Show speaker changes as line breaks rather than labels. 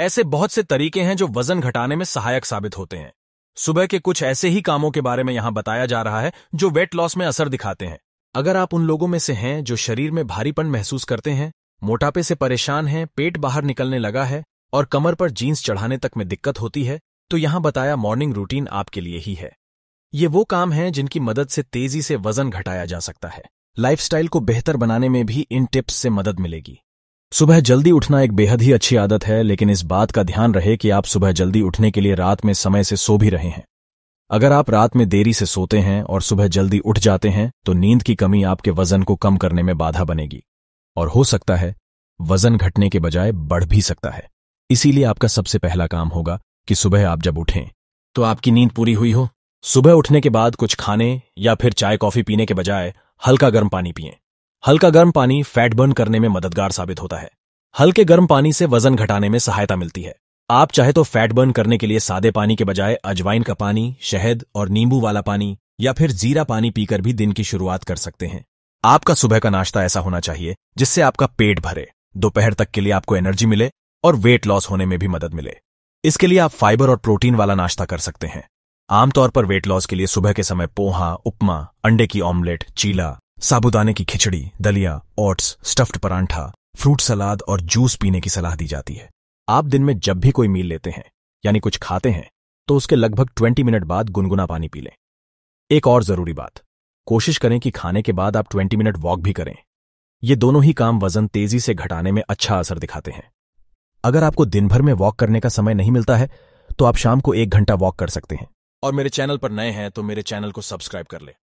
ऐसे बहुत से तरीके हैं जो वजन घटाने में सहायक साबित होते हैं सुबह के कुछ ऐसे ही कामों के बारे में यहां बताया जा रहा है जो वेट लॉस में असर दिखाते हैं अगर आप उन लोगों में से हैं जो शरीर में भारीपन महसूस करते हैं मोटापे से परेशान हैं पेट बाहर निकलने लगा है और कमर पर जीन्स चढ़ाने तक में दिक्कत होती है तो यहां बताया मॉर्निंग रूटीन आपके लिए ही है ये वो काम हैं जिनकी मदद से तेजी से वजन घटाया जा सकता है लाइफस्टाइल को बेहतर बनाने में भी इन टिप्स से मदद मिलेगी सुबह जल्दी उठना एक बेहद ही अच्छी आदत है लेकिन इस बात का ध्यान रहे कि आप सुबह जल्दी उठने के लिए रात में समय से सो भी रहे हैं अगर आप रात में देरी से सोते हैं और सुबह जल्दी उठ जाते हैं तो नींद की कमी आपके वजन को कम करने में बाधा बनेगी और हो सकता है वजन घटने के बजाय बढ़ भी सकता है इसीलिए आपका सबसे पहला काम होगा कि सुबह आप जब उठें तो आपकी नींद पूरी हुई हो सुबह उठने के बाद कुछ खाने या फिर चाय कॉफी पीने के बजाय हल्का गर्म पानी पिएं हल्का गर्म पानी फैट बर्न करने में मददगार साबित होता है हल्के गर्म पानी से वजन घटाने में सहायता मिलती है आप चाहे तो फैट बर्न करने के लिए सादे पानी के बजाय अजवाइन का पानी शहद और नींबू वाला पानी या फिर जीरा पानी पीकर भी दिन की शुरुआत कर सकते हैं आपका सुबह का नाश्ता ऐसा होना चाहिए जिससे आपका पेट भरे दोपहर तक के लिए आपको एनर्जी मिले और वेट लॉस होने में भी मदद मिले इसके लिए आप फाइबर और प्रोटीन वाला नाश्ता कर सकते हैं आमतौर पर वेट लॉस के लिए सुबह के समय पोहा उपमा अंडे की ऑमलेट चीला साबुदाने की खिचड़ी दलिया oats stuffed paratha fruit salad और जूस पीने की सलाह दी जाती है आप दिन में जब भी कोई मील लेते हैं यानी कुछ खाते हैं तो उसके लगभग ट्वेंटी मिनट बाद गुनगुना पानी पी लें एक और जरूरी बात कोशिश करें कि खाने के बाद आप ट्वेंटी मिनट वॉक भी करें ये दोनों ही काम वजन तेजी से घटाने में अच्छा असर दिखाते हैं अगर आपको दिन भर में वॉक करने का समय नहीं मिलता है तो आप शाम को एक घंटा वॉक कर सकते हैं और मेरे चैनल पर नए हैं तो मेरे चैनल को सब्सक्राइब कर लें